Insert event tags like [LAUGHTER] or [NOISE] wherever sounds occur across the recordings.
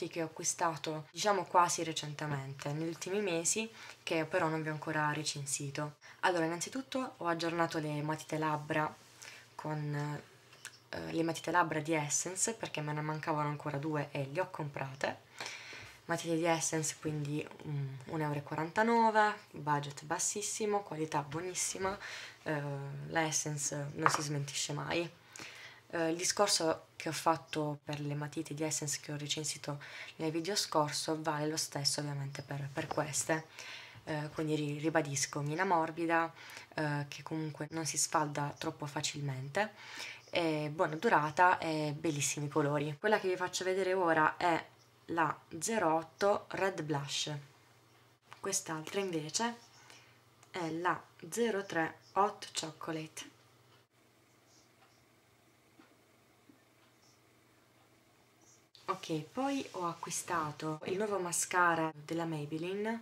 prodotti che ho acquistato diciamo quasi recentemente, negli ultimi mesi, che però non vi ho ancora recensito. Allora, innanzitutto ho aggiornato le matite labbra con eh, le matite labbra di Essence perché me ne mancavano ancora due e le ho comprate. Matite di Essence quindi um, mm, 1,49€, budget bassissimo, qualità buonissima, eh, la Essence non si smentisce mai eh, il discorso che ho fatto per le matite di Essence che ho recensito nel video scorso vale lo stesso ovviamente per, per queste. Eh, quindi ribadisco, mina morbida, eh, che comunque non si sfalda troppo facilmente, buona durata e bellissimi colori. Quella che vi faccio vedere ora è la 08 Red Blush. Quest'altra invece è la 03 Hot Chocolate. ok poi ho acquistato il nuovo mascara della Maybelline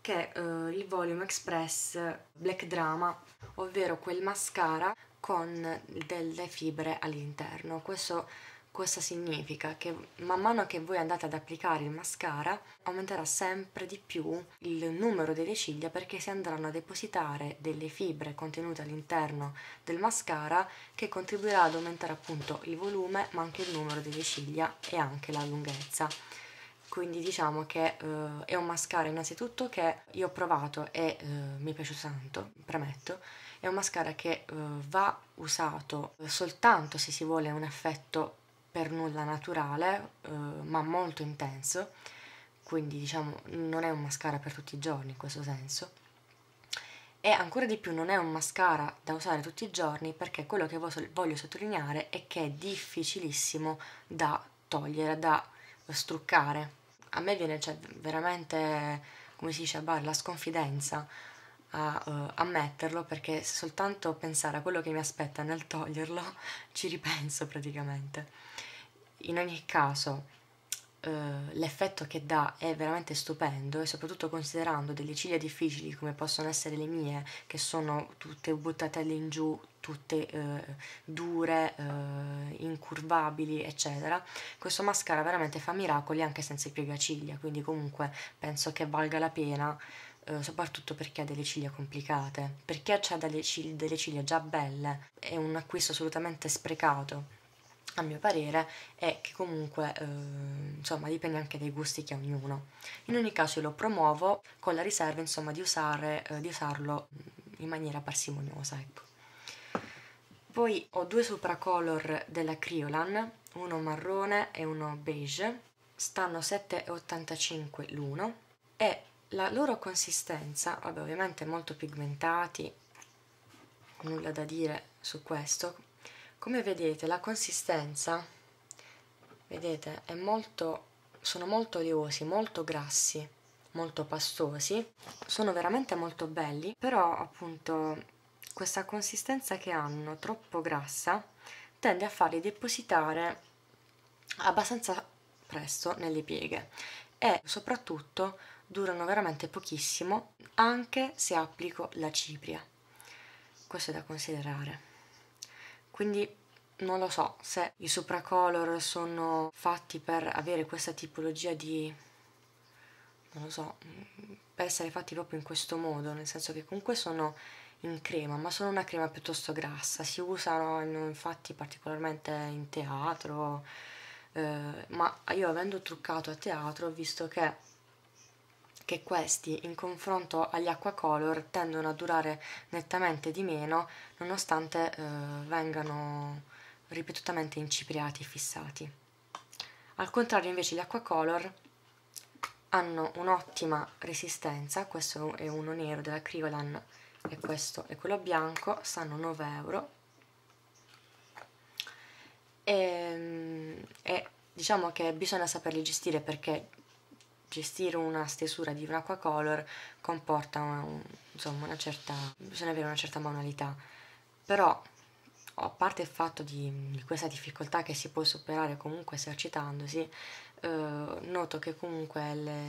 che è uh, eh, il Volume Express Black Drama ovvero quel mascara con delle fibre all'interno questo questo significa che man mano che voi andate ad applicare il mascara aumenterà sempre di più il numero delle ciglia perché si andranno a depositare delle fibre contenute all'interno del mascara che contribuirà ad aumentare appunto il volume ma anche il numero delle ciglia e anche la lunghezza quindi diciamo che eh, è un mascara innanzitutto che io ho provato e eh, mi è piaciuto tanto, premetto, è un mascara che eh, va usato soltanto se si vuole un effetto per nulla naturale eh, ma molto intenso quindi diciamo non è un mascara per tutti i giorni in questo senso e ancora di più non è un mascara da usare tutti i giorni perché quello che voglio sottolineare è che è difficilissimo da togliere, da struccare. A me viene cioè, veramente, come si dice a bar, la sconfidenza a uh, ammetterlo perché soltanto pensare a quello che mi aspetta nel toglierlo [LAUGHS] ci ripenso praticamente. In ogni caso uh, l'effetto che dà è veramente stupendo e soprattutto considerando delle ciglia difficili come possono essere le mie che sono tutte buttate all'ingiù, tutte uh, dure, incurvabili eccetera, questo mascara veramente fa miracoli anche senza i piegaciglia quindi comunque penso che valga la pena eh, soprattutto per chi ha delle ciglia complicate. Per chi ha delle, cig- delle ciglia già belle è un acquisto assolutamente sprecato a mio parere, e che comunque eh, insomma dipende anche dai gusti che ha ognuno. In ogni caso io lo promuovo con la riserva insomma di, usare, eh, di usarlo in maniera parsimoniosa. Ecco. Poi ho due supracolor della Criolan, uno marrone e uno beige, stanno 7,85 l'uno e la loro consistenza, vabbè ovviamente molto pigmentati, nulla da dire su questo, come vedete la consistenza, vedete, è molto, sono molto oleosi, molto grassi, molto pastosi, sono veramente molto belli, però appunto questa consistenza che hanno troppo grassa tende a farli depositare abbastanza presto nelle pieghe e soprattutto durano veramente pochissimo anche se applico la cipria questo è da considerare quindi non lo so se i supracolor sono fatti per avere questa tipologia di non lo so per essere fatti proprio in questo modo nel senso che comunque sono in crema ma sono una crema piuttosto grassa si usano infatti particolarmente in teatro eh, ma io avendo truccato a teatro ho visto che che questi, in confronto agli acquacolor, tendono a durare nettamente di meno, nonostante eh, vengano ripetutamente incipriati e fissati. Al contrario, invece, gli acquacolor hanno un'ottima resistenza, questo è uno nero della Criolan e questo è quello bianco, stanno 9 euro. E, ehm, e diciamo che bisogna saperli gestire perché gestire una stesura di un acquacolor comporta una, un, insomma una certa bisogna avere una certa manualità però a parte il fatto di, di questa difficoltà che si può superare comunque esercitandosi eh, noto che comunque le,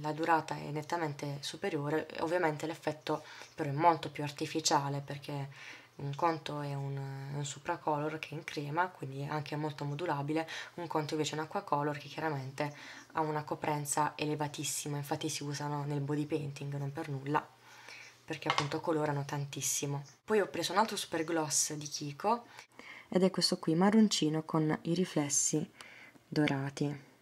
la durata è nettamente superiore ovviamente l'effetto però è molto più artificiale perché un conto è un, un color che è in crema quindi è anche molto modulabile un conto invece è un acquacolor che chiaramente ha una coprenza elevatissima infatti si usano nel body painting non per nulla perché appunto colorano tantissimo poi ho preso un altro super gloss di Kiko ed è questo qui marroncino con i riflessi dorati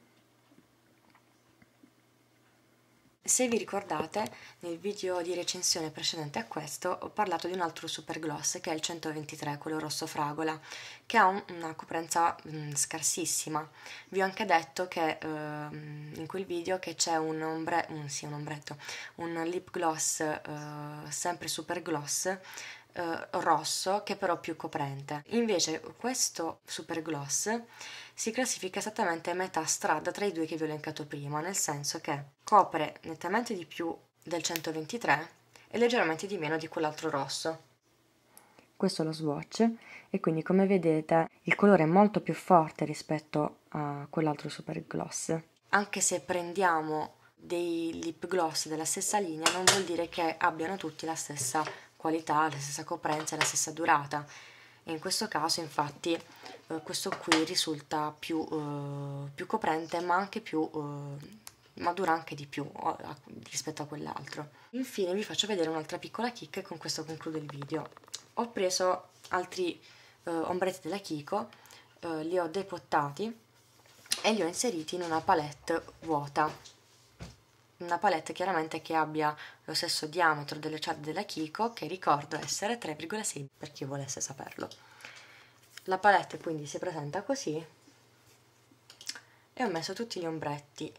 Se vi ricordate, nel video di recensione precedente a questo ho parlato di un altro super gloss che è il 123, quello rosso fragola, che ha un, una coprenza mh, mm, scarsissima. Vi ho anche detto che eh, in quel video che c'è un, ombre, un, mm, sì, un ombretto, un lip gloss eh, sempre super gloss eh, rosso che però più coprente. Invece questo super gloss si classifica esattamente a metà strada tra i due che vi ho elencato prima, nel senso che copre nettamente di più del 123 e leggermente di meno di quell'altro rosso. Questo è lo swatch e quindi come vedete il colore è molto più forte rispetto a quell'altro super gloss. Anche se prendiamo dei lip gloss della stessa linea non vuol dire che abbiano tutti la stessa qualità, la stessa coprenza e la stessa durata. E in questo caso infatti eh, questo qui risulta più, eh, più coprente ma anche più eh, ma dura anche di più rispetto a quell'altro. Infine vi faccio vedere un'altra piccola chicca e con questo concludo il video. Ho preso altri eh, ombretti della Kiko, eh, li ho depottati e li ho inseriti in una palette vuota. Una palette chiaramente che abbia lo stesso diametro delle ciarde della Kiko, che ricordo essere 3,6 per chi volesse saperlo. La palette quindi si presenta così e ho messo tutti gli ombretti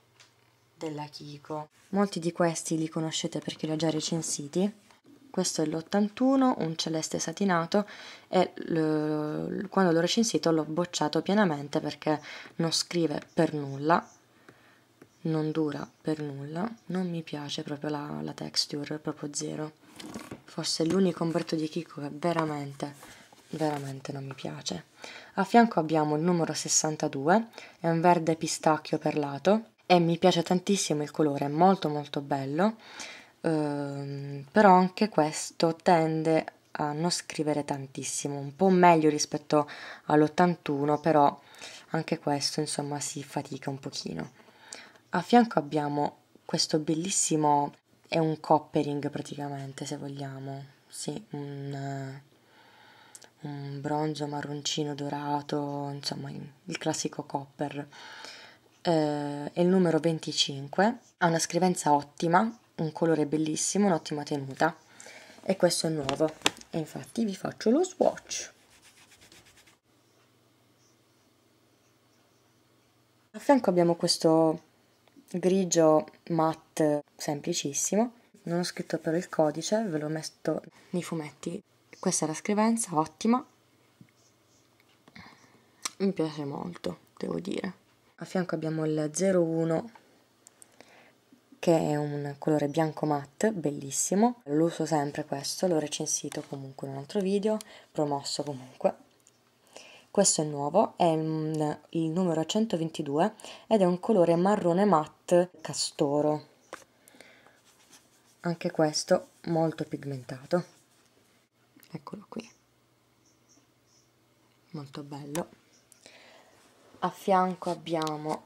della Kiko. Molti di questi li conoscete perché li ho già recensiti. Questo è l'81, un celeste satinato e quando l'ho recensito l'ho bocciato pienamente perché non scrive per nulla, non dura per nulla, non mi piace proprio la, la texture, proprio zero. Forse è l'unico ombretto di Kiko che veramente, veramente non mi piace. A fianco abbiamo il numero 62, è un verde pistacchio perlato, e mi piace tantissimo il colore, è molto molto bello, ehm, però anche questo tende a non scrivere tantissimo, un po' meglio rispetto all'81, però anche questo insomma si fatica un pochino. A fianco abbiamo questo bellissimo, è un coppering praticamente se vogliamo, sì, un, un bronzo marroncino dorato, insomma il classico copper eh, è il numero 25, ha una scrivenza ottima, un colore bellissimo, un'ottima tenuta e questo è nuovo e infatti vi faccio lo swatch. A fianco abbiamo questo grigio matte semplicissimo, non ho scritto però il codice, ve l'ho messo nei fumetti. Questa è la scrivenza, ottima, mi piace molto, devo dire a fianco abbiamo il 01 che è un colore bianco matte, bellissimo, lo uso sempre questo, l'ho recensito comunque in un altro video, promosso comunque. Questo è nuovo, è il, numero 122 ed è un colore marrone matte castoro. Anche questo molto pigmentato. Eccolo qui. Molto bello a fianco abbiamo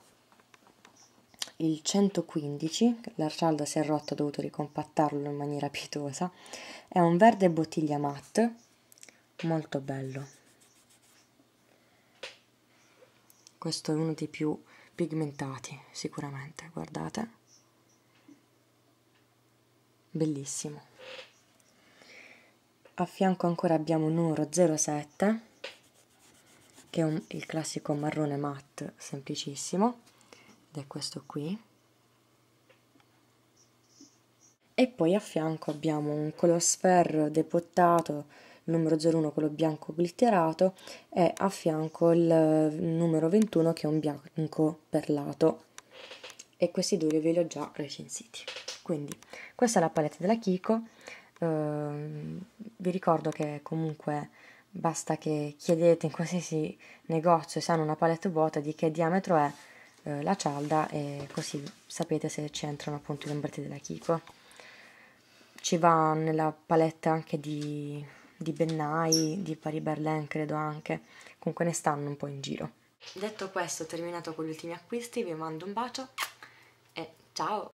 il 115, l'arcialda si è rotta, ho dovuto ricompattarlo in maniera pietosa, è un verde bottiglia matte, molto bello. Questo è uno dei più pigmentati, sicuramente, guardate. Bellissimo. A fianco ancora abbiamo un oro 07, che è un, il classico marrone matte semplicissimo ed è questo qui e poi a fianco abbiamo un color sphere depottato numero 01 quello bianco glitterato e a fianco il eh, numero 21 che è un bianco perlato e questi due ve li ho già recensiti quindi questa è la palette della Kiko eh, vi ricordo che comunque Basta che chiedete in qualsiasi negozio se hanno una palette vuota di che diametro è eh, la cialda e così sapete se c'entrano appunto i lombretti della Kiko. Ci va nella palette anche di, di Bennai, di Paris Berlin credo anche, comunque ne stanno un po' in giro. Detto questo, terminato con gli ultimi acquisti, vi mando un bacio e ciao!